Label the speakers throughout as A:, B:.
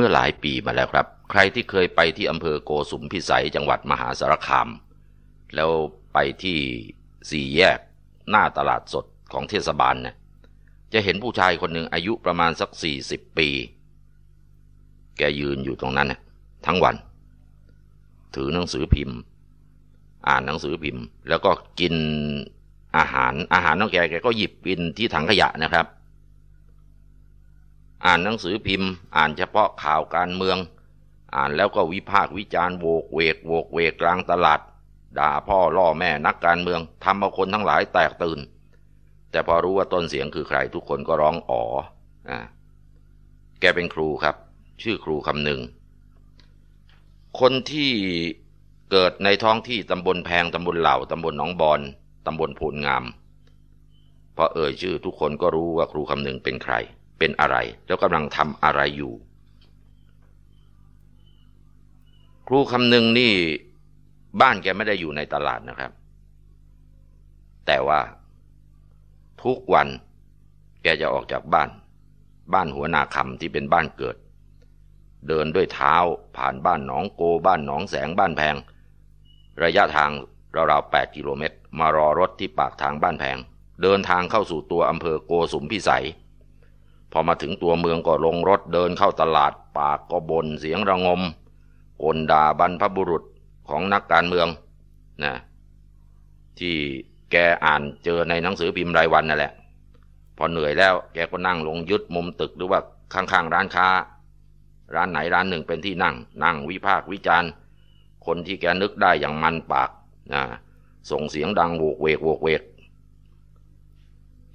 A: มื่อหลายปีมาแล้วครับ ใครที่เคยไปที่อำเภอโกสุมพิสัยจังหวัดมหาสารคาม แล้วไปที่สี่แยกหน้าตลาดสดของเทศบาลเนี่ยจะเห็นผู้ชายคนหนึ่งอายุประมาณสักสี่สิบปี แกยืนอยู่ตรงนั้นน่ทั้งวัน ถือหนังสือพิมพ์ อ่านหนังสือพิมพ์ แล้วก็กินอาหารอาหารน้องแกแกก็หยิบกินที่ถังขยะนะครับอ่านหนังสือพิมพ์อ่านเฉพาะข่าวการเมือง อ่านแล้วก็วิพากษ์วิจารณ์โวก เวกโวกเวกกลางตลาดด่าพ่อล่อแม่นักการเมืองทำเอาคนทั้งหลายแตกตื่น แต่พอรู้ว่าต้นเสียงคือใคร ทุกคนก็ร้องอ๋ออ่าแกเป็นครูครับ ชื่อครูคำหนึ่งคนที่เกิดในท้องที่ตำบลแพงตำบลเหล่าตำบลหนองบอนตำบลโพนงามพอเอ่ยชื่อทุกคนก็รู้ว่าครูคำหนึ่งเป็นใครเป็นอะไร แล้วกำลังทำอะไรอยู่ ครูคำหนึ่งนี่บ้านแกไม่ได้อยู่ในตลาดนะครับ แต่ว่า ทุกวันแกจะออกจากบ้าน บ้านหัวนาคำที่เป็นบ้านเกิด เดินด้วยเท้าผ่านบ้านหนองโกบ้านหนองแสงบ้านแพง ระยะทางราวๆ8กิโลเมตรมารอรถที่ปากทางบ้านแพงเดินทางเข้าสู่ตัวอำเภอโกสุมพิสัยพอมาถึงตัวเมืองก็ลงรถเดินเข้าตลาดปากก็บนเสียงระงมกลด่าบรรพบุรุษของนักการเมืองนะที่แกอ่านเจอในหนังสือพิมพ์รายวันนั่นแหละ พอเหนื่อยแล้วแกก็นั่งลงยึดมุมตึกหรือว่าข้างๆร้านค้า ร้านไหนร้านหนึ่งเป็นที่นั่ง นั่งวิพากวิจารณ์ คนที่แกนึกได้อย่างมันปากนะส่งเสียงดังโวกเวกโวกเวก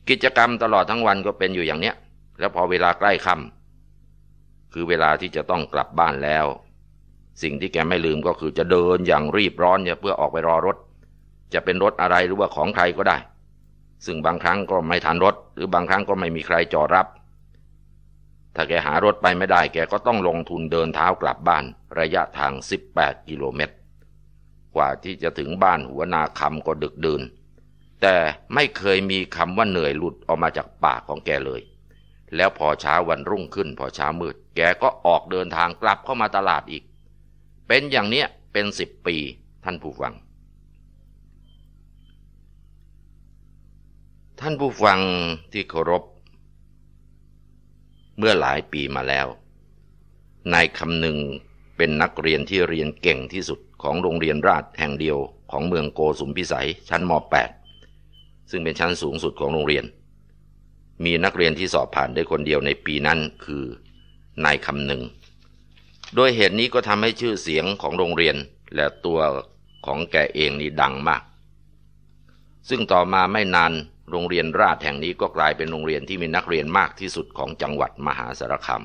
A: กิจกรรมตลอดทั้งวันก็เป็นอยู่อย่างเนี้ยแล้วพอเวลาใกล้ค่ำคือเวลาที่จะต้องกลับบ้านแล้ว สิ่งที่แกไม่ลืมก็คือจะเดินอย่างรีบร้อนเพื่อออกไปรอรถ จะเป็นรถอะไรหรือว่าของใครก็ได้ ซึ่งบางครั้งก็ไม่ทันรถ หรือบางครั้งก็ไม่มีใครจอดรับ ถ้าแกหารถไปไม่ได้ แกก็ต้องลงทุนเดินเท้ากลับบ้าน ระยะทาง 18กิโลเมตร กว่าที่จะถึงบ้านหัวนาคำก็ดึกดื่นแต่ไม่เคยมีคำว่าเหนื่อยหลุดออกมาจากปากของแกเลยแล้วพอเช้าวันรุ่งขึ้นพอเช้ามืด แกก็ออกเดินทางกลับเข้ามาตลาดอีก เป็นอย่างเนี้ย เป็นสิบปีท่านผู้ฟัง ท่านผู้ฟังที่เคารพ เมื่อหลายปีมาแล้วนายคำหนึ่งเป็นนักเรียนที่เรียนเก่งที่สุดของโรงเรียนราชแห่งเดียวของเมืองโกสุมพิสัย ชั้นม .8 ซึ่งเป็นชั้นสูงสุดของโรงเรียนมีนักเรียนที่สอบผ่านได้คนเดียวในปีนั้นคือนายคำหนึ่ง โดยเหตุนี้ก็ทำให้ชื่อเสียงของโรงเรียน และตัวของแกเองนี่ดังมาก ซึ่งต่อมาไม่นานโรงเรียนราชแห่งนี้ก็กลายเป็นโรงเรียนที่มีนักเรียนมากที่สุดของจังหวัดมหาสารคาม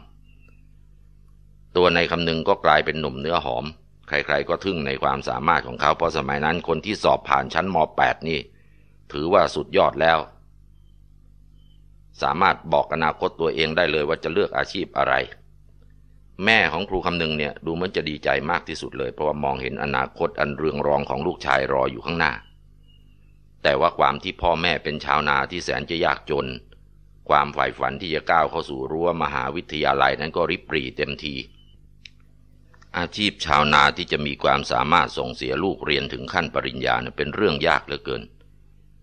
A: ตัวนายคำหนึ่งก็กลายเป็นหนุ่มเนื้อหอม ใครๆก็ทึ่งในความสามารถของเขา เพราะสมัยนั้นคนที่สอบผ่านชั้นม .8 นี่ถือว่าสุดยอดแล้วสามารถบอกอนาคตตัวเองได้เลยว่าจะเลือกอาชีพอะไร แม่ของครูคำนึงเนี่ยดูเหมือนจะดีใจมากที่สุดเลย เพราะว่ามองเห็นอนาคตอันเรืองรองของลูกชายรออยู่ข้างหน้า แต่ว่าความที่พ่อแม่เป็นชาวนาที่แสนจะยากจน ความใฝ่ฝันที่จะก้าวเข้าสู่รั้วมหาวิทยาลัยนั้นก็ริบหรีเต็มที อาชีพชาวนาที่จะมีความสามารถส่งเสียลูกเรียนถึงขั้นปริญญาเป็นเรื่องยากเหลือเกิน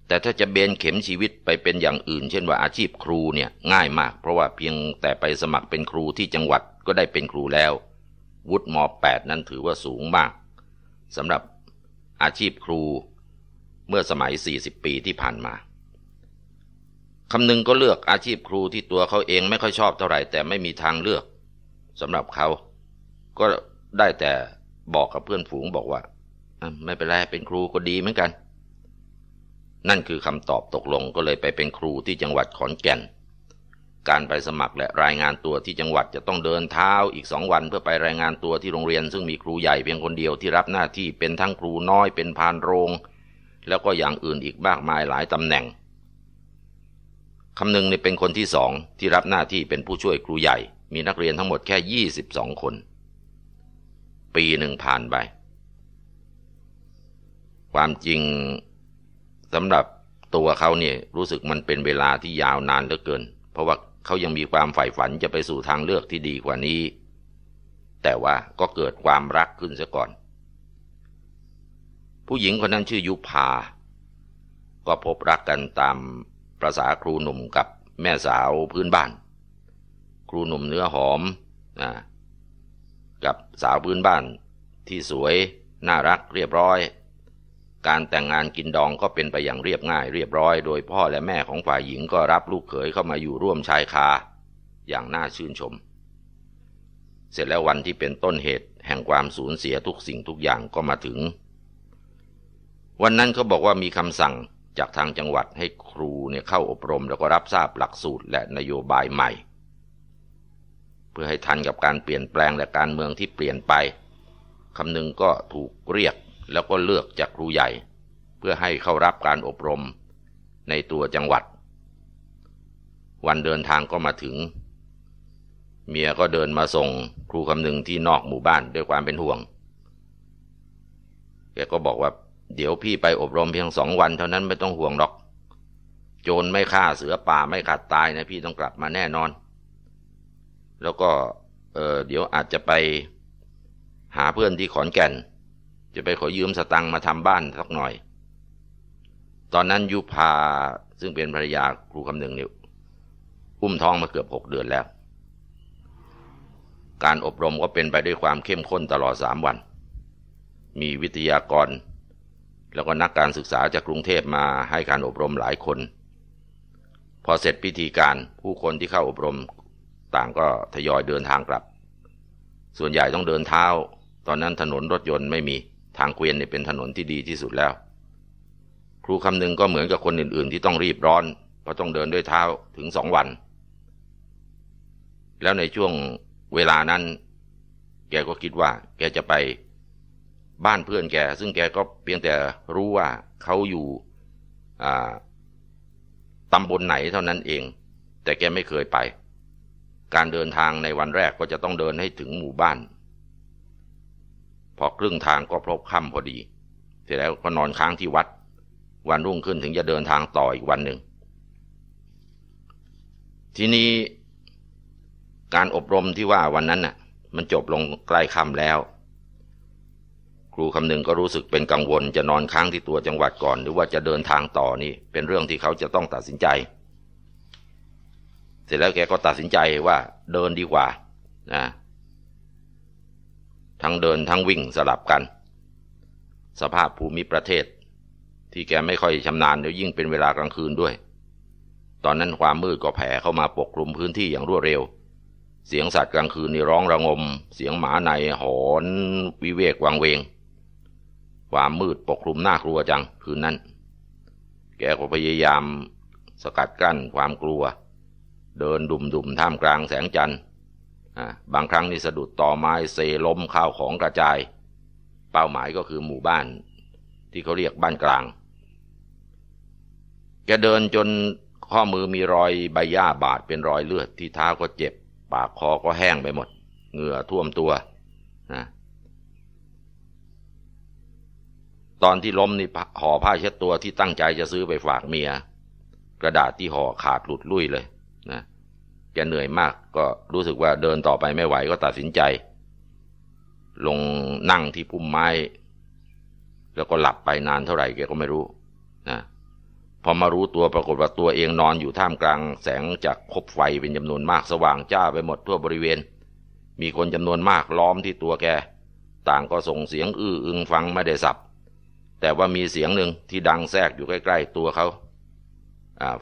A: แต่ถ้าจะเบนเข็มชีวิตไปเป็นอย่างอื่น เช่นว่า อาชีพครูเนี่ยง่ายมากเพราะว่าเพียงแต่ไปสมัครเป็นครูที่จังหวัดก็ได้เป็นครูแล้ว วุฒิม .8 นั้นถือว่าสูงมากสำหรับอาชีพครูเมื่อสมัย 40 ปีที่ผ่านมาคำนึงก็เลือกอาชีพครูที่ตัวเขาเองไม่ค่อยชอบเท่าไหร่ แต่ไม่มีทางเลือกสำหรับเขาก็ได้แต่บอกกับเพื่อนฝูงบอกว่าไม่เป็นไรเป็นครูก็ดีเหมือนกันนั่นคือคำตอบตกลงก็เลยไปเป็นครูที่จังหวัดขอนแก่น การไปสมัครและรายงานตัวที่จังหวัดจะต้องเดินเท้าอีกสองวันเพื่อไปรายงานตัวที่โรงเรียนซึ่งมีครูใหญ่เพียงคนเดียวที่รับหน้าที่เป็นทั้งครูน้อยเป็นพานโรง แล้วก็อย่างอื่นอีกมากมายหลายตำแหน่งคำหนึ่งในเป็นคนที่สองที่รับหน้าที่เป็นผู้ช่วยครูใหญ่ มีนักเรียนทั้งหมดแค่22คนปีหนึ่งผ่านไปความจริงสำหรับตัวเขาเนี่ยรู้สึกมันเป็นเวลาที่ยาวนานเหลือเกิน เพราะว่าเขายังมีความใฝ่ฝันจะไปสู่ทางเลือกที่ดีกว่านี้ แต่ว่าก็เกิดความรักขึ้นซะก่อน ผู้หญิงคนนั้นชื่อยุพา ก็พบรักกันตาม ประษาครูหนุ่มกับแม่สาวพื้นบ้าน ครูหนุ่มเนื้อหอมนะกับสาวพื้นบ้านที่สวยน่ารักเรียบร้อยการแต่งงานกินดองก็เป็นไปอย่างเรียบง่ายเรียบร้อย โดยพ่อและแม่ของฝ่ายหญิงก็รับลูกเขยเข้ามาอยู่ร่วมชายคาอย่างน่าชื่นชม เสร็จแล้ววันที่เป็นต้นเหตุแห่งความสูญเสียทุกสิ่งทุกอย่างก็มาถึง วันนั้นเขาบอกว่ามีคำสั่งจากทางจังหวัดให้ครูเนี่ยเข้าอบรมแล้วก็รับทราบหลักสูตรและนโยบายใหม่ เพื่อให้ทันกับการเปลี่ยนแปลงและการเมืองที่เปลี่ยนไปคำนึงก็ถูกเรียกแล้วก็เลือกจากครูใหญ่เพื่อให้เข้ารับการอบรมในตัวจังหวัด วันเดินทางก็มาถึง เมียก็เดินมาส่งครูคำหนึ่งที่นอกหมู่บ้านด้วยความเป็นห่วงแกก็บอกว่า เดี๋ยวพี่ไปอบรมเพียงสองวัน เท่านั้นไม่ต้องห่วง หรอก โจรไม่ฆ่าเสือป่าไม่ขัดตายนะพี่ต้องกลับมาแน่นอน แล้วก็เดี๋ยวอาจจะไปหาเพื่อนที่ขอนแก่นจะไปขอยืมสตังมาทำบ้านสักหน่อย ตอนนั้นยุพาซึ่งเป็นภรรยาครูคำหนึ่งนี่อุ้มท้องมาเกือบหกเดือนแล้ว การอบรมก็เป็นไปด้วยความเข้มข้นตลอดสามวัน มีวิทยากร แล้วก็นักการศึกษาจากกรุงเทพมาให้การอบรมหลายคน พอเสร็จพิธีการผู้คนที่เข้าอบรมต่างก็ทยอยเดินทางกลับ ส่วนใหญ่ต้องเดินเท้า ตอนนั้นถนนรถยนต์ไม่มีทางเกวียนเนี่ยเป็นถนนที่ดีที่สุดแล้ว ครูคำนึงก็เหมือนกับคนอื่นๆที่ต้องรีบร้อนเพราะต้องเดินด้วยเท้าถึงสองวัน แล้วในช่วงเวลานั้น แกก็คิดว่า แกจะไปบ้านเพื่อนแก ซึ่งแกก็เพียงแต่รู้ว่าเขาอยู่ตำบลไหนเท่านั้นเอง แต่แกไม่เคยไป การเดินทางในวันแรกก็จะต้องเดินให้ถึงหมู่บ้านพอครึ่งทางก็พบค่ำพอดี เสร็จแล้วก็นอนค้างที่วัด วันรุ่งขึ้นถึงจะเดินทางต่ออีกวันหนึ่งทีนี้ การอบรมที่ว่าวันนั้นน่ะ มันจบลงใกล้ค่ำแล้ว ครูคำนึงก็รู้สึกเป็นกังวลจะนอนค้างที่ตัวจังหวัดก่อน หรือว่าจะเดินทางต่อนี่ เป็นเรื่องที่เขาจะต้องตัดสินใจ เสร็จแล้วแกก็ตัดสินใจว่า เดินดีกว่า นะทั้งเดินทั้งวิ่งสลับกัน สภาพภูมิประเทศ ที่แกไม่ค่อยชำนาญแล้วยิ่งเป็นเวลากลางคืนด้วย ตอนนั้นความมืดก็แผ่เข้ามาปกคลุมพื้นที่อย่างรวดเร็ว เสียงสัตว์กลางคืนนี่ร้องระงม เสียงหมาในหอน วิเวกวังเวง ความมืดปกคลุมน่ากลัวจังคืนนั้น แกก็พยายาม สกัดกั้นความกลัว เดินดุ่มๆ ท่ามกลางแสงจันทร์บางครั้งนี่สะดุดต่อไม้เซล้มข้าวของกระจาย เป้าหมายก็คือหมู่บ้าน ที่เขาเรียกบ้านกลางแกเดินจนข้อมือมีรอยใบหญ้าบาดเป็นรอยเลือด ที่เท้าก็เจ็บ ปากคอก็แห้งไปหมดเหงื่อท่วมตัวนะตอนที่ล้มนี่ห่อผ้าเช็ดตัวที่ตั้งใจจะซื้อไปฝากเมีย กระดาษที่ห่อขาดหลุดลุ่ยเลยแกเหนื่อยมากก็รู้สึกว่าเดินต่อไปไม่ไหวก็ตัดสินใจ ลงนั่งที่พุ่มไม้ แล้วก็หลับไปนานเท่าไหร่แกก็ไม่รู้นะพอมารู้ตัวปรากฏว่าตัวเองนอนอยู่ท่ามกลาง แสงจากคบไฟเป็นจำนวนมาก สว่างจ้าไปหมดทั่วบริเวณ มีคนจำนวนมากล้อมที่ตัวแกต่างก็ส่งเสียง อื้ออึงฟังไม่ได้สับแต่ว่ามีเสียงหนึ่งที่ดังแทรกอยู่ใกล้ ๆตัวเขา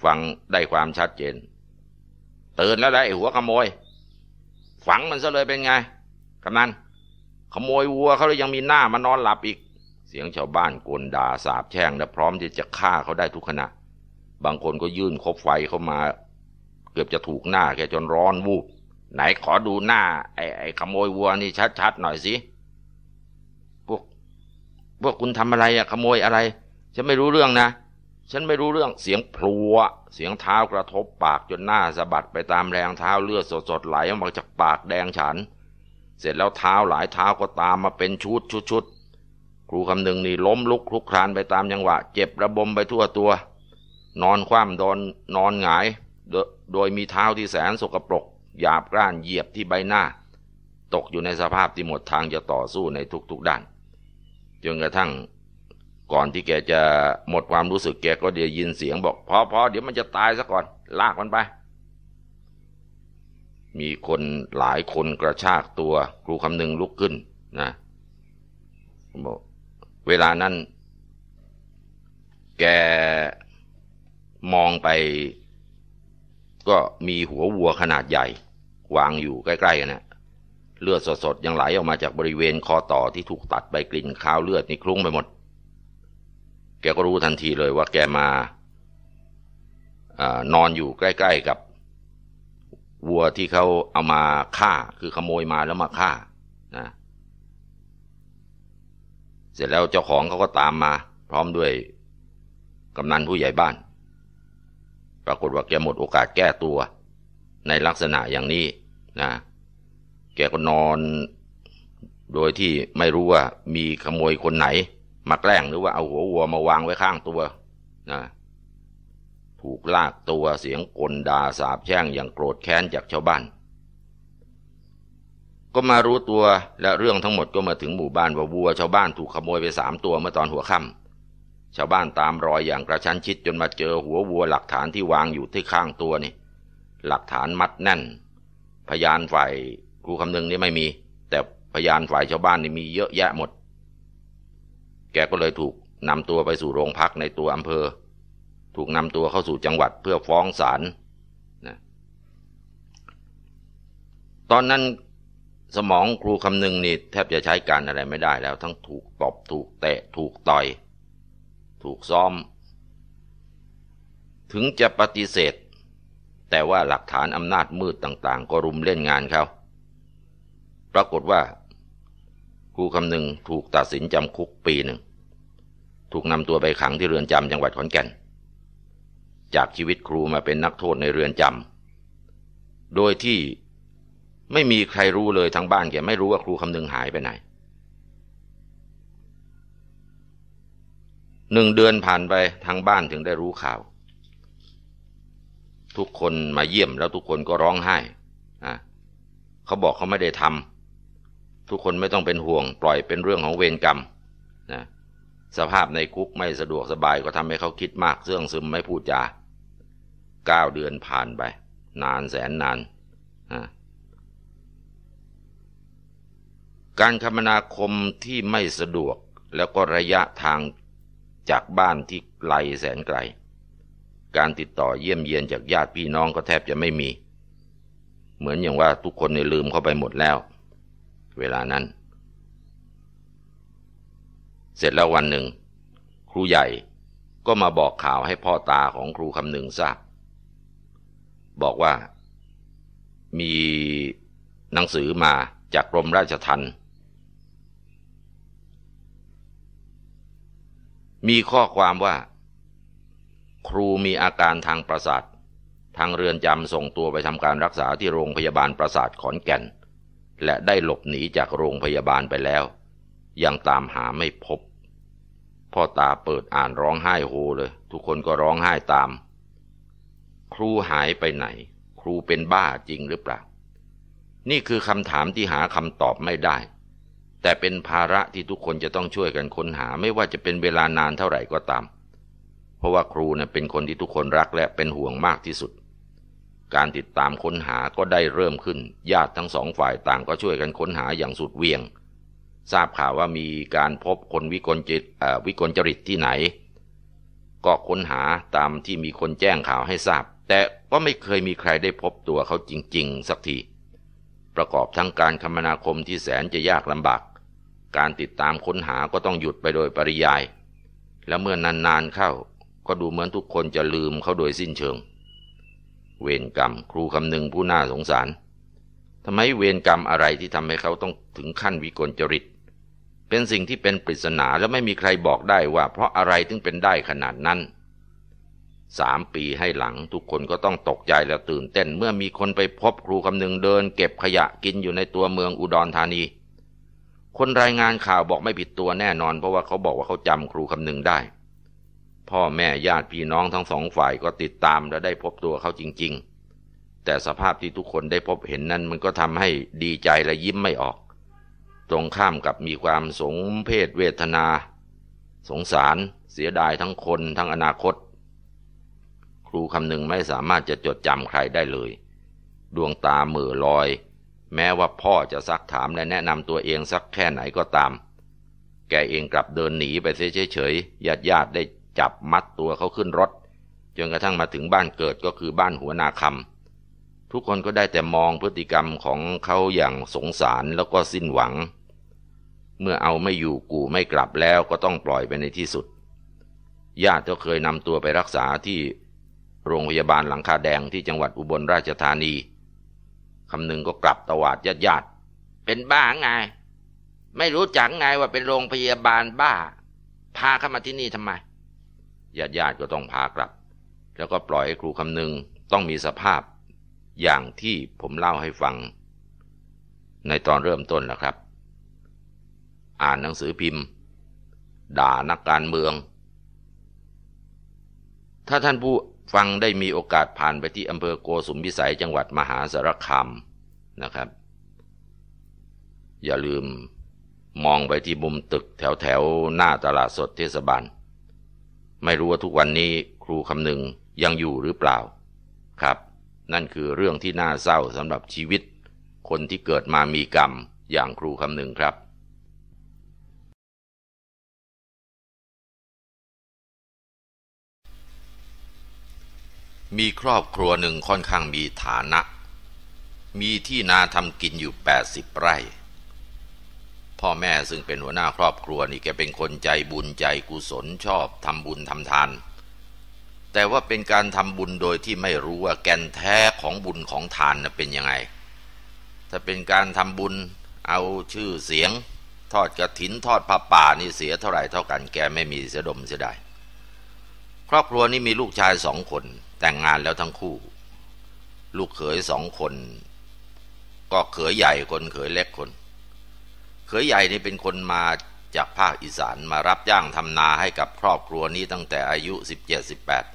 A: ฟังได้ความชัดเจนตื่นแล้วได้หัวขโมย ฝังมันซะเลยเป็นไงกำนันขโมยวัวเขาเลยยังมีหน้ามานอนหลับอีก เสียงชาวบ้านกลด่าสาบแช่งและพร้อมที่จะฆ่าเขาได้ทุกขณะ บางคนก็ยื่นคบไฟเข้ามา เกือบจะถูกหน้าแกจนร้อนวูบ ไหนขอดูหน้า ไอ้ไอ้ขโมยวัวนี่ชัดๆหน่อยสิ พวกพวกคุณทำอะไรอะขโมยอะไร ฉันไม่รู้เรื่องนะฉันไม่รู้เรื่องเสียงพลัว เสียงเท้ากระทบปากจนหน้าสะบัดไปตามแรงเท้าเลือดสดๆไหลออกมาจากปากแดงฉัน เสร็จแล้วเท้าหลายเท้าก็ตามมาเป็นชุดชุดชุดครูคำหนึ่งนี่ล้มลุกคลุกครานไปตามจังหวะเจ็บระบมไปทั่วตัว นอนคว่ำดนนอนหงายโดยมีเท้าที่แสนสกปรกหยาบกร้านเหยียบที่ใบหน้า ตกอยู่ในสภาพที่หมดทางจะต่อสู้ในทุกๆด้านจนกระทั่งก่อนที่แกจะหมดความรู้สึกแกก็เดี๋ยยินเสียงบอก พอ พอเดี๋ยวมันจะตายซะก่อน ลากมันไป มีคนหลายคนกระชากตัวครูคำหนึ่งลุกขึ้นนะบอกเวลานั้น แกมองไปก็มีหัววัวขนาดใหญ่ วางอยู่ใกล้ๆกันนะเลือดสด ๆ ยังไหล ออกมาจากบริเวณ คอต่อที่ถูกตัดไปกลิ่นคาวเลือดนี่คลุ้งไปหมดแกก็รู้ทันทีเลยว่าแกมาอนอนอยู่ใกล้ ๆ กับวัวที่เขาเอามาฆ่าคือขโมยมาแล้วมาฆ่านะ เสร็จแล้วเจ้าของเขาก็ตามมา พร้อมด้วยกำนันผู้ใหญ่บ้าน ปรากฏว่าแกหมดโอกาสแก้ตัว ในลักษณะอย่างนี้นะ แกก็นอนโดยที่ไม่รู้ว่ามีขโมยคนไหนมาแกล้งหรือว่าเอาหัววัว มาวางไว้ข้างตัวนะถูกลากตัวเสียงกลดาสาบแช่ง อย่างโกรธแค้นจากชาวบ้าน ก็มารู้ตัว และเรื่องทั้งหมดก็มาถึงหมู่บ้านว่าวัวชาวบ้านถูกขโมยไปสามตัวเมื่อตอนหัวค่ำชาวบ้านตามรอยอย่างกระชั้นชิด จนมาเจอหัววัว หลักฐานที่วางอยู่ที่ข้างตัวนี่หลักฐานมัดแน่น พยานฝ่ายครูคำนึงนี่ไม่มี แต่พยานฝ่าย ชาวบ้านนี่มีเยอะแยะหมดแกก็เลยถูกนำตัวไปสู่โรงพักในตัวอำเภอ ถูกนำตัวเข้าสู่จังหวัดเพื่อฟ้องศาลนะตอนนั้นสมองครูคำหนึ่งนี่แทบจะใช้การอะไรไม่ได้แล้ว ทั้งถูกตบถูกเตะถูกต่อย ถูกซ้อม ถึงจะปฏิเสธ แต่ว่าหลักฐานอำนาจมืดต่าง ๆ ก็รุมเล่นงานเขา ปรากฏว่าครูคำหนึ่งถูกตัดสินจำคุกปีหนึ่งถูกนำตัวไปขังที่เรือนจำจังหวัดขอนแก่น จากชีวิตครูมาเป็นนักโทษในเรือนจำ โดยที่ไม่มีใครรู้เลยทั้งบ้านแกไม่รู้ว่าครูคำนึงหายไปไหน หนึ่งเดือนผ่านไปทางบ้านถึงได้รู้ข่าว ทุกคนมาเยี่ยมแล้วทุกคนก็ร้องไห้เขาบอกเขาไม่ได้ทำทุกคนไม่ต้องเป็นห่วง ปล่อยเป็นเรื่องของเวรกรรม นะสภาพในคุกไม่สะดวกสบายก็ทำให้เขาคิดมากเสื่องซึมไม่พูดจาเก้าเดือนผ่านไป นานแสนนานการคมนาคมที่ไม่สะดวกแล้วก็ระยะทางจากบ้านที่ไกลแสนไกล การติดต่อเยี่ยมเยียนจากญาติพี่น้องก็แทบจะไม่มี เหมือนอย่างว่าทุกคนในลืมเข้าไปหมดแล้ว เวลานั้นเสร็จแล้ววันหนึ่ง ครูใหญ่ก็มาบอกข่าวให้พ่อตาของครูคำหนึ่งทราบบอกว่ามีหนังสือมาจากกรมราชทัณฑ์มีข้อความว่าครูมีอาการทางประสาททางเรือนจำส่งตัวไปทำการรักษาที่โรงพยาบาลประสาทขอนแก่น และได้หลบหนีจากโรงพยาบาลไปแล้ว ยังตามหาไม่พบพ่อตาเปิดอ่านร้องไห้โฮเลยทุกคนก็ร้องไห้ตาม ครูหายไปไหน ครูเป็นบ้าจริงหรือเปล่า นี่คือคำถามที่หาคำตอบไม่ได้ แต่เป็นภาระที่ทุกคนจะต้องช่วยกันค้นหาไม่ว่าจะเป็นเวลานานเท่าไหร่ก็ตาม เพราะว่าครูเนะ่ยเป็นคนที่ทุกคนรัก และเป็นห่วงมากที่สุด การติดตามค้นหาก็ได้เริ่มขึ้นญาติทั้งสองฝ่ายต่างก็ช่วยกันค้นหาอย่างสุดเวียงทราบข่าวว่ามีการพบคนวิกลจิตวิกลจริตที่ไหน ก็ค้นหาตามที่มีคนแจ้งข่าวให้ทราบ แต่ก็ไม่เคยมีใครได้พบตัวเขาจริง ๆ สักที ประกอบทั้งการคมนาคมที่แสนจะยากลำบาก การติดตามค้นหาก็ต้องหยุดไปโดยปริยาย และเมื่อนานๆเข้า ก็ดูเหมือนทุกคนจะลืมเขาโดยสิ้นเชิง เวรกรรมครูคำนึงผู้น่าสงสารทำไมเวรกรรมอะไรที่ทำให้เขาต้องถึงขั้นวิกลจริตเป็นสิ่งที่เป็นปริศนา และไม่มีใครบอกได้ว่าเพราะอะไรถึงเป็นได้ขนาดนั้น สามปีให้หลังทุกคนก็ต้องตกใจและตื่นเต้นเมื่อมีคนไปพบครูคำหนึ่งเดินเก็บขยะกินอยู่ในตัวเมืองอุดรธานี คนรายงานข่าวบอกไม่ผิดตัวแน่นอนเพราะว่าเขาบอกว่าเขาจำครูคำหนึ่งได้ พ่อแม่ญาติพี่น้องทั้งสองฝ่ายก็ติดตามและได้พบตัวเขาจริง ๆ แต่สภาพที่ทุกคนได้พบเห็นนั้นมันก็ทำให้ดีใจและยิ้มไม่ออกตรงข้ามกับมีความสงเพศเวทนา สงสารเสียดายทั้งคนทั้งอนาคต ครูคำหนึ่งไม่สามารถจะจดจำใครได้เลย ดวงตาเหม่อลอย แม้ว่าพ่อจะซักถามและแนะนำตัวเองสักแค่ไหนก็ตาม แกเองกลับเดินหนีไปเฉยเฉยญาติญาติได้จับมัดตัวเขาขึ้นรถ จนกระทั่งมาถึงบ้านเกิดก็คือบ้านหัวนาคำทุกคนก็ได้แต่มองพฤติกรรมของเขาอย่างสงสารแล้วก็สิ้นหวัง เมื่อเอาไม่อยู่กูไม่กลับแล้วก็ต้องปล่อยไปในที่สุด ญาติก็เคยนำตัวไปรักษาที่โรงพยาบาลหลังคาแดงที่จังหวัดอุบลราชธานีคำหนึ่งก็กลับตวาดญาติญาติเป็นบ้าไง ไม่รู้จักไงว่าเป็นโรงพยาบาลบ้า พาเข้ามาที่นี่ทำไม ญาติญาติก็ต้องพากลับ แล้วก็ปล่อยให้ครูคำหนึ่งต้องมีสภาพอย่างที่ผมเล่าให้ฟังในตอนเริ่มต้นแล้วครับ อ่านหนังสือพิมพ์ ด่านักการเมือง ถ้าท่านผู้ฟังได้มีโอกาสผ่านไปที่อำเภอโกสุมพิสัย จังหวัดมหาสารคามนะครับ อย่าลืมมองไปที่มุมตึกแถวแถวหน้าตลาดสดเทศบาล ไม่รู้ว่าทุกวันนี้ครูคำหนึ่งยังอยู่หรือเปล่าครับนั่นคือเรื่องที่น่าเศร้าสำหรับชีวิตคนที่เกิดมามีกรรมอย่างครูคำหนึ่งครับ มีครอบครัวหนึ่งค่อนข้างมีฐานะ มีที่นาทำกินอยู่ 80 ไร่ พ่อแม่ซึ่งเป็นหัวหน้าครอบครัวนี่แกเป็นคนใจบุญใจกุศลชอบทำบุญทำทานแต่ว่าเป็นการทำบุญโดยที่ไม่รู้ว่าแกนแท้ของบุญของทานเป็นยังไง ถ้าเป็นการทำบุญเอาชื่อเสียง ทอดกระถินทอดผ้าป่านี่เสียเท่าไหร่ เท่ากันแกไม่มีเสียดมเสียดายครอบครัวนี้มีลูกชายสองคนแต่งงานแล้วทั้งคู่ ลูกเขยสองคน ก็เขยใหญ่คนเขยเล็กคน เขยใหญ่นี่เป็นคนมาจากภาคอีสานมารับจ้างทำนาให้กับครอบครัวนี้ตั้งแต่อายุ17-18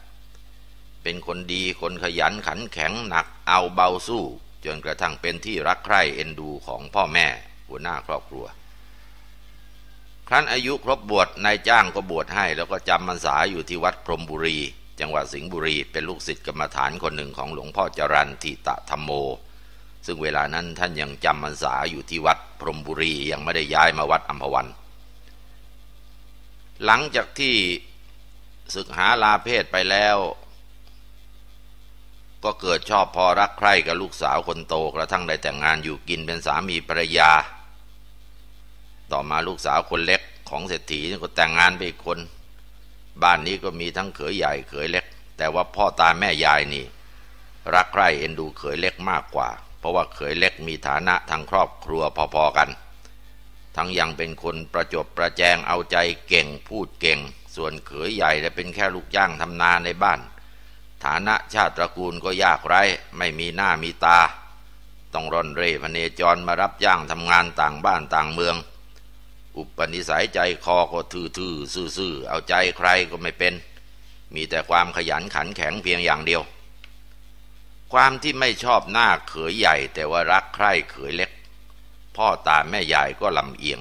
A: เป็นคนดีคนขยันขันแข็งหนักเอาเบาสู้ จนกระทั่งเป็นที่รักใคร่เอ็นดูของพ่อแม่หัวหน้าครอบครัวครั้นอายุครบบวชนายจ้างก็บวชให้แล้วก็จำมรรษาอยู่ที่วัดพรมบุรี จังหวัดสิงห์บุรี เป็นลูกศิษย์กรรมฐานคนหนึ่งของหลวงพ่อจรันทิตะธรรมโม ซึ่งเวลานั้นท่านยังจำมรรษาอยู่ที่วัดพรมบุรียังไม่ได้ย้ายมาวัดอัมพวันหลังจากที่ศึกหาลาเพศไปแล้วก็เกิดชอบพอรักใคร่กับลูกสาวคนโตกระทั่งได้แต่งงานอยู่กินเป็นสามีภรรยาต่อมาลูกสาวคนเล็กของเศรษฐีก็แต่งงานไปอีกคน บ้านนี้ก็มีทั้งเขยใหญ่เขยเล็ก แต่ว่าพ่อตาแม่ยายนี่ รักใคร่เอ็นดูเขยเล็กมากกว่า เพราะว่าเขยเล็กมีฐานะทางครอบครัวพอๆกัน ทั้งยังเป็นคนประจบประแจงเอาใจเก่ง พูดเก่ง ส่วนเขยใหญ่จะเป็นแค่ลูกจ้างทำนาในบ้านฐานะชาติตระกูลก็ยากไร้ไม่มีหน้ามีตาต้องร่อนเร่พเนจรมารับจ้างทำงานต่างบ้านต่างเมือง อุปนิสัยใจคอก็ทื่อๆซื่อๆเอาใจใครก็ไม่เป็น มีแต่ความขยันขันแข็งเพียงอย่างเดียว ความที่ไม่ชอบหน้าเขยใหญ่แต่ว่ารักใคร่เขยเล็ก พ่อตาแม่ยายก็ลำเอียง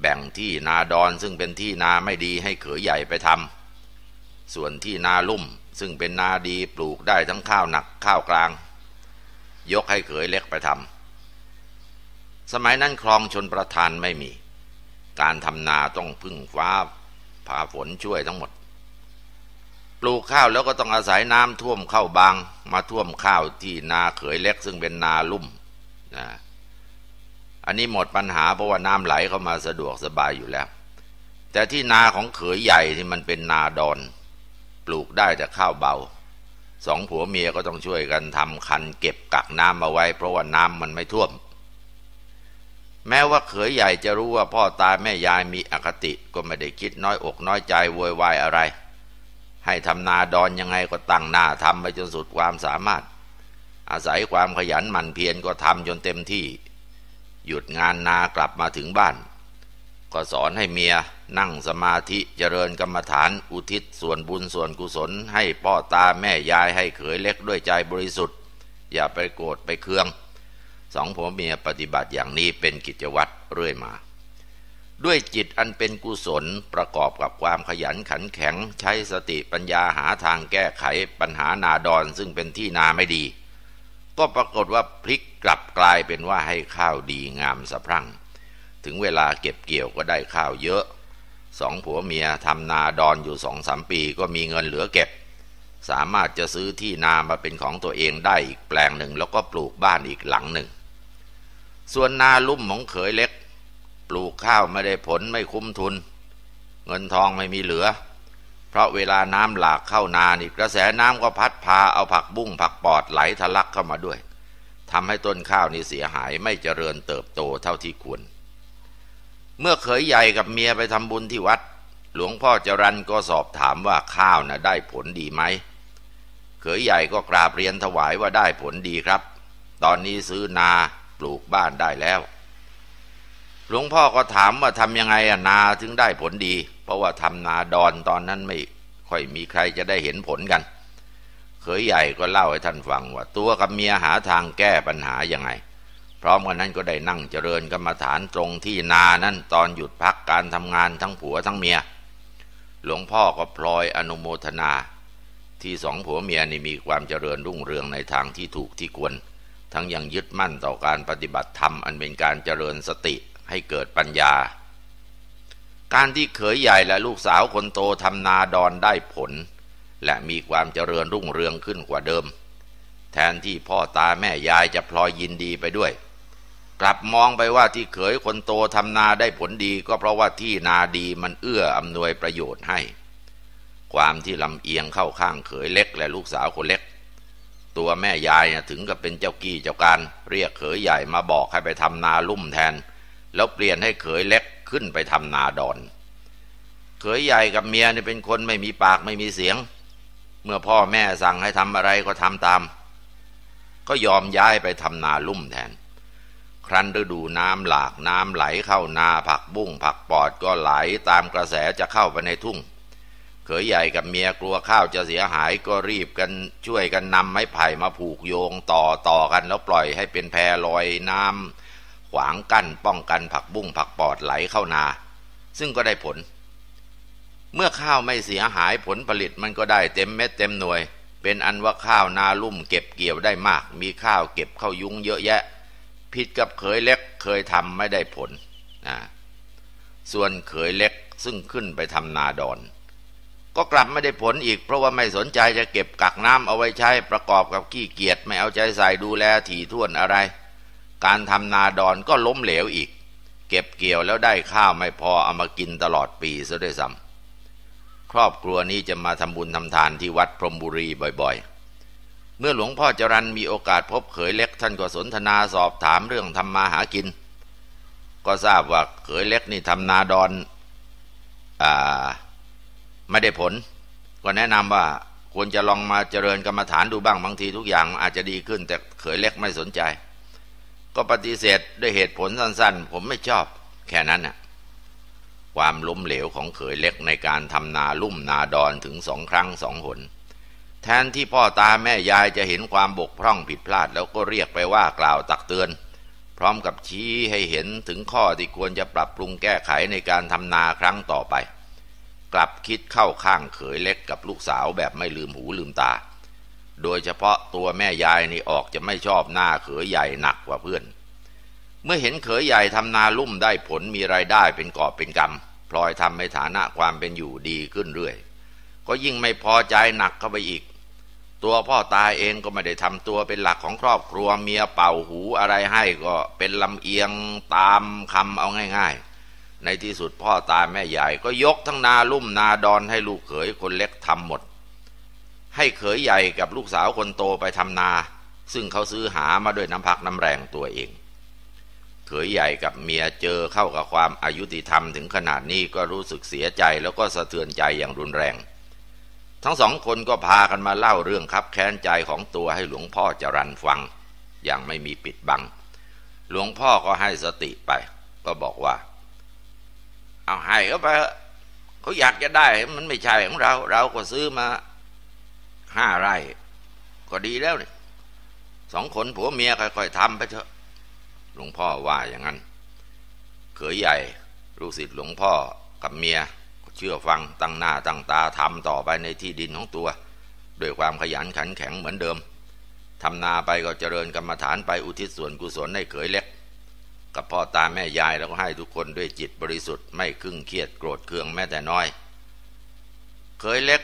A: แบ่งที่นาดอนซึ่งเป็นที่นาไม่ดีให้เขยใหญ่ไปทำส่วนที่นาลุ่มซึ่งเป็นนาดีปลูกได้ทั้งข้าวหนักข้าวกลาง ยกให้เขยเล็กไปทำสมัยนั้นคลองชนประทานไม่มี การทำนาต้องพึ่งฟ้าผ่าฝนช่วยทั้งหมด ปลูกข้าวแล้วก็ต้องอาศัยน้ำท่วมเข้าบางมาท่วมข้าวที่นาเขยเล็กซึ่งเป็นนาลุ่มนะอันนี้หมดปัญหาเพราะว่าน้ำไหลเข้ามาสะดวกสบายอยู่แล้ว แต่ที่นาของเขยใหญ่ที่มันเป็นนาดอนลูกได้แต่ข้าวเบา สองผัวเมียก็ต้องช่วยกันทำคันเก็บกักน้ำมาไว้ เพราะว่าน้ำมันไม่ท่วม แม้ว่าเขยใหญ่จะรู้ว่าพ่อตาแม่ยายมีอคติก็ไม่ได้คิดน้อยอกน้อยใจโวยวายอะไร ให้ทำนาดอนยังไงก็ตั้งหน้าทำไปจนสุดความสามารถ อาศัยความขยันหมั่นเพียรก็ทำจนเต็มที่ หยุดงานนากลับมาถึงบ้านก็สอนให้เมียนั่งสมาธิเจริญกรรมฐานอุทิศส่วนบุญส่วนกุศลให้พ่อตาแม่ยายให้เขยเล็กด้วยใจบริสุทธิ์ อย่าไปโกรธไปเคือง สองผัวเมียปฏิบัติอย่างนี้เป็นกิจวัตรเรื่อยมา ด้วยจิตอันเป็นกุศลประกอบกับความขยันขันแข็งใช้สติปัญญาหาทางแก้ไขปัญหานาดอนซึ่งเป็นที่นาไม่ดี ก็ปรากฏว่าพลิกกลับกลายเป็นว่าให้ข้าวดีงามสะพรั่งถึงเวลาเก็บเกี่ยวก็ได้ข้าวเยอะ สองผัวเมียทำนาดอนอยู่สองสามปีก็มีเงินเหลือเก็บ สามารถจะซื้อที่นามาเป็นของตัวเองได้อีกแปลงหนึ่งแล้วก็ปลูกบ้านอีกหลังหนึ่ง ส่วนนาลุ่มของเขยเล็ก ปลูกข้าวไม่ได้ผลไม่คุ้มทุน เงินทองไม่มีเหลือ เพราะเวลาน้ำหลากเข้านานีกกระแสน้ำก็พัดพาเอาผักบุ้งผักปอดไหลทะลักเข้ามาด้วยทำให้ต้นข้าวนี่เสียหายไม่เจริญเติบโตเท่าที่ควรเมื่อเขยใหญ่กับเมียไปทำบุญที่วัด หลวงพ่อจรันก็สอบถามว่าข้าวนะ่ะได้ผลดีไหมเขยใหญ่ก็กราบเรียนถวายว่าได้ผลดีครับ ตอนนี้ซื้อนาปลูกบ้านได้แล้ว หลวงพ่อก็ถามว่าทำยังไงอะนาถึงได้ผลดี เพราะว่าทำนาดอน ตอนนั้นไม่ค่อยมีใครจะได้เห็นผลกัน เขยใหญ่ก็เล่าให้ท่านฟังว่า ตัวกับเมียหาทางแก้ปัญหายังไงพร้อมกันนั้นก็ได้นั่งเจริญกรรมาฐานตรงที่นานั้นตอนหยุดพักการทำงานทั้งผัวทั้งเมีย หลวงพ่อก็พลอยอนุโมทนา ที่สองผัวเมียนี่มีความเจริญรุ่งเรืองในทางที่ถูกที่ควร ทั้งยังยึดมั่นต่อการปฏิบัติธรรมอันเป็นการเจริญสติให้เกิดปัญญา การที่เขยใหญ่และลูกสาวคนโตทำนาดอนได้ผล และมีความเจริญรุ่งเรืองขึ้นกว่าเดิม แทนที่พ่อตาแม่ยายจะพลอยยินดีไปด้วยกลับมองไปว่าที่เขยคนโตทำนาได้ผลดีก็เพราะว่าที่นาดีมันเอื้ออำนวยประโยชน์ให้ ความที่ลำเอียงเข้าข้างเขยเล็กและลูกสาวคนเล็ก ตัวแม่ยายถึงกับเป็นเจ้ากี้เจ้าการเรียกเขยใหญ่มาบอกให้ไปทำนาลุ่มแทน แล้วเปลี่ยนให้เขยเล็กขึ้นไปทำนาดอนเขยใหญ่กับเมียเนี่เป็นคนไม่มีปากไม่มีเสียง เมื่อพ่อแม่สั่งให้ทำอะไรก็ทำตาม ก็ยอมย้ายไปทำนาลุ่มแทนครั้นฤดูน้ำหลากน้ำไหลเข้านาผักบุ้งผักปอดก็ไหล ตามกระแสจะเข้าไปในทุ่งเขยใหญ่กับเมียกลัวข้าวจะเสียหายก็รีบกันช่วยกันนำไม้ไผ่มาผูกโยงต่อต่อกันแล้วปล่อย ให้เป็นแพลอยน้ำขวางกั้นป้องกันผักบุ้งผักปอดไหลเข้านา ซึ่งก็ได้ผล เมื่อข้าวไม่เสียหายผลผลิตมันก็ได้เต็มเม็ด เต็มหน่วย เป็นอันว่าข้าวนาลุ่มเก็บเกี่ยวได้มาก มีข้าวเก็บเข้ายุ้งเยอะแยะผิดกับเขยเล็กเคยทำไม่ได้ผลนะส่วนเขยเล็กซึ่งขึ้นไปทำนาดอน ก็กลับไม่ได้ผลอีกเพราะว่าไม่สนใจจะเก็บกักน้ำเอาไว้ใช้ประกอบกับขี้เกียจไม่เอาใจใส่ดูแลถี่ถ้วนอะไร การทำนาดอนก็ล้มเหลวอีก เก็บเกี่ยวแล้วได้ข้าวไม่พอเอามากินตลอดปีซะด้วยซ้ำครอบครัวนี้จะมาทำบุญทำทานที่วัดพรมบุรีบ่อย ๆเมื่อหลวงพ่อจรันมีโอกาสพบเขยเล็กท่านก็สนทนาสอบถามเรื่องทำมาหากิน ก็ทราบว่าเขยเล็กนี่ทำนาดอนอไม่ได้ผล ก็แนะนำว่าควรจะลองมาเจริญกรรมฐานดูบ้างบางทีทุกอย่างอาจจะดีขึ้น แต่เขยเล็กไม่สนใจ ก็ปฏิเสธด้วยเหตุผลสั้นๆ ผมไม่ชอบแค่นั้นน่ะความล้มเหลวของเขยเล็กในการทำนาลุ่มนาดอนถึงสองครั้งสองหนแทนที่พ่อตาแม่ยายจะเห็นความบกพร่องผิดพลาดแล้วก็เรียกไปว่ากล่าวตักเตือน พร้อมกับชี้ให้เห็นถึงข้อที่ควรจะปรับปรุงแก้ไขในการทำนาครั้งต่อไป กลับคิดเข้าข้างเขยเล็กกับลูกสาวแบบไม่ลืมหูลืมตา โดยเฉพาะตัวแม่ยายนี่ออกจะไม่ชอบหน้าเขยใหญ่หนักกว่าเพื่อน เมื่อเห็นเขยใหญ่ทำนาลุ่มได้ผลมีรายได้เป็นกอบเป็นกำพลอยทำให้ฐานะความเป็นอยู่ดีขึ้นเรื่อยก็ยิ่งไม่พอใจหนักเข้าไปอีกตัวพ่อตาเองก็ไม่ได้ทำตัวเป็นหลักของครอบครัวเมียเป่าหูอะไรให้ก็เป็นลำเอียงตามคำเอาง่าย ๆ ในที่สุดพ่อตาแม่ใหญ่ก็ยกทั้งนาลุ่มนาดอนให้ลูกเขยคนเล็กทำหมด ให้เขยใหญ่กับลูกสาวคนโตไปทำนา ซึ่งเขาซื้อหามาด้วยน้ำพักน้ำแรงตัวเอง เขยใหญ่กับเมียเจอเข้ากับความอายุติธรรมถึงขนาดนี้ก็รู้สึกเสียใจแล้วก็สะเทือนใจอย่างรุนแรงทั้งสองคนก็พากันมาเล่าเรื่องคับแค้นใจของตัวให้หลวงพ่อจรันฟัง อย่างไม่มีปิดบัง หลวงพ่อก็ให้สติไป ก็บอกว่า เอาให้ก็ไปเขาอยากจะได้ มันไม่ใช่ของเรา เราก็ซื้อมาห้าไร่ ก็ดีแล้วเนี่ยสองคนผัวเมียค่อยๆทำไปเถอะหลวงพ่อว่าอย่างนั้นเขยใหญ่ลูกศิษย์หลวงพ่อกับเมียชื่อฟังตั้งหน้าตั้งตาทำต่อไปในที่ดินของตัวด้วยความขยันขันแข็งเหมือนเดิมทำนาไปก็เจริญกรรมฐานไปอุทิศส่วนกุศลให้เขยเล็ก กับพ่อตาแม่ยายแล้วก็ให้ทุกคนด้วยจิตบริสุทธิ์ไม่ครึ่งเครียดโกรธเคืองแม้แต่น้อยเขยเล็ก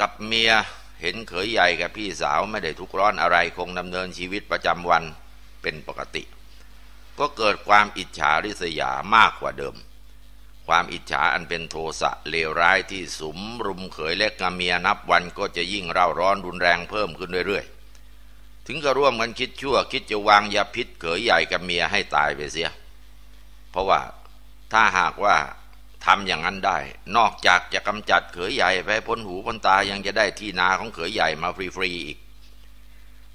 A: กับเมียเห็นเขยใหญ่กับพี่สาวไม่ได้ทุกร้อนอะไรคงดำเนินชีวิตประจำวันเป็นปกติ ก็เกิดความอิจฉาริษยามากกว่าเดิมความอิจฉาอันเป็นโทสะเลวร้ายที่สมรุมเขยและกาเมียนับวันก็จะยิ่งเร่าร้อนรุนแรงเพิ่มขึ้นเรื่อย ๆ ถึงก็ร่วมกันคิดชั่ว คิดจะวางยาพิษเขยใหญ่กาเมียให้ตายไปเสีย เพราะว่าถ้าหากว่าทำอย่างนั้นได้ นอกจากจะกำจัดเขยใหญ่ไปพ้นหูพ้นตายังจะได้ที่นาของเขยใหญ่มาฟรี ๆ อีก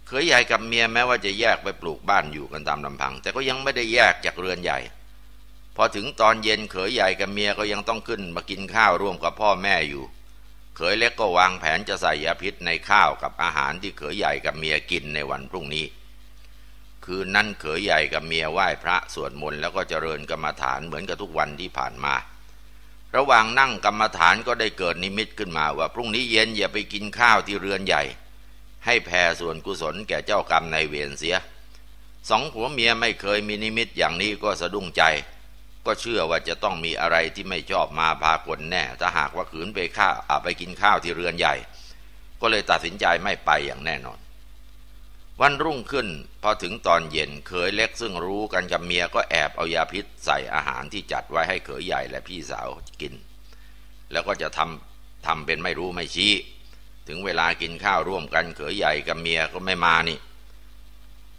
A: เขยใหญ่กับเมียแม้ว่าจะแยกไปปลูกบ้านอยู่กันตามลำพัง แต่ก็ยังไม่ได้แยกจากเรือนใหญ่พอถึงตอนเย็นเขยใหญ่กับเมียก็ยังต้องขึ้นมากินข้าวร่วมกับพ่อแม่อยู่ เขยเล็กก็วางแผนจะใส่ยาพิษในข้าวกับอาหารที่เขยใหญ่กับเมียกินในวันพรุ่งนี้ คืนนั้นเขยใหญ่กับเมียไหว้พระสวดมนต์แล้วก็เจริญกรรมฐานเหมือนกับทุกวันที่ผ่านมา ระหว่างนั่งกรรมฐานก็ได้เกิดนิมิตขึ้นมาว่าพรุ่งนี้เย็นอย่าไปกินข้าวที่เรือนใหญ่ ให้แผ่ส่วนกุศลแก่เจ้ากรรมในเวรเสีย สองผัวเมียไม่เคยมีนิมิตอย่างนี้ก็สะดุ้งใจก็เชื่อว่าจะต้องมีอะไรที่ไม่ชอบมาพากลแน่ ถ้าหากว่าขืนไปข้าาไปกินข้าวที่เรือนใหญ่ ก็เลยตัดสินใจไม่ไปอย่างแน่นอน วันรุ่งขึ้น พอถึงตอนเย็นเขยเล็กซึ่งรู้กันกับเมียก็แอบเอายาพิษ ใส่อาหารที่จัดไว้ให้เขยใหญ่และพี่สาวกิน แล้วก็จะทำทำเป็นไม่รู้ไม่ชี้ ถึงเวลากินข้าวร่วมกัน เขยใหญ่กับเมียก็ไม่มานี่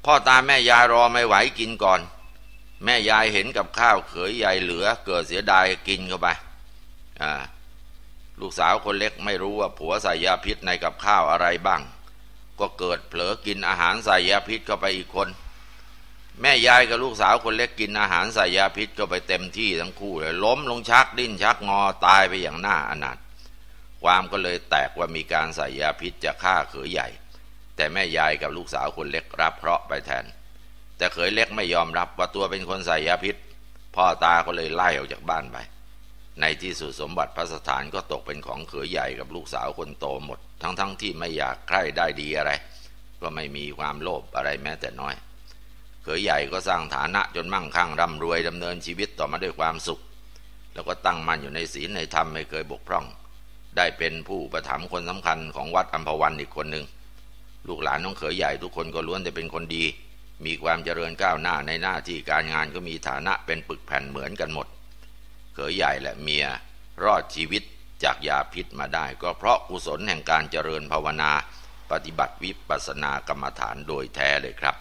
A: พ่อตาแม่ยายรอไม่ไหวกินก่อนแม่ยายเห็นกับข้าวเขยยายเหลือ เกิดเสียดายกินเข้าไป ลูกสาวคนเล็กไม่รู้ว่าผัวใส่ยาพิษในกับข้าวอะไรบ้าง ก็เกิดเผลอกินอาหารใส่ยาพิษเข้าไปอีกคน แม่ยายกับลูกสาวคนเล็กกินอาหารใส่ยาพิษเข้าไปเต็มที่ทั้งคู่เลย ล้มลงชักดิ้นชักงอตายไปอย่างน่าอนาถความก็เลยแตกว่ามีการใส่ยาพิษจะฆ่าเขยใหญ่ แต่แม่ยายกับลูกสาวคนเล็กรับเคราะห์ไปแทนแต่เขยเล็กไม่ยอมรับว่าตัวเป็นคนใส่ยาพิษพ่อตาก็เลยไล่ออกจากบ้านไป ในที่สุดสมบัติพระสถานก็ตกเป็นของเขยใหญ่กับลูกสาวคนโตหมด ทั้งๆทที่ไม่อยากใคร่ได้ดีอะไร ก็ไม่มีความโลภอะไรแม้แต่น้อย เขยใหญ่ก็สร้างฐานะจนมั่งคั่งร่ำรวยดำเนินชีวิตต่อมาด้วยความสุข แล้วก็ตั้งมั่นอยู่ในศีลในธรรมไม่เคยบกพร่อง ได้เป็นผู้ประถมคนสำคัญของวัดอัมพวันอีกคนหนึ่งลูกหลานน้องเขยใหญ่ทุกคนก็ล้วนแต่เป็นคนดีมีความเจริญก้าวหน้าในหน้าที่การงานก็มีฐานะเป็นปึกแผ่นเหมือนกันหมด เขยใหญ่และเมียรอดชีวิตจากยาพิษมาได้ ก็เพราะกุศลแห่งการเจริญภาวนา ปฏิบัติวิปัสสนากรรมฐานโดยแท้เลยครับ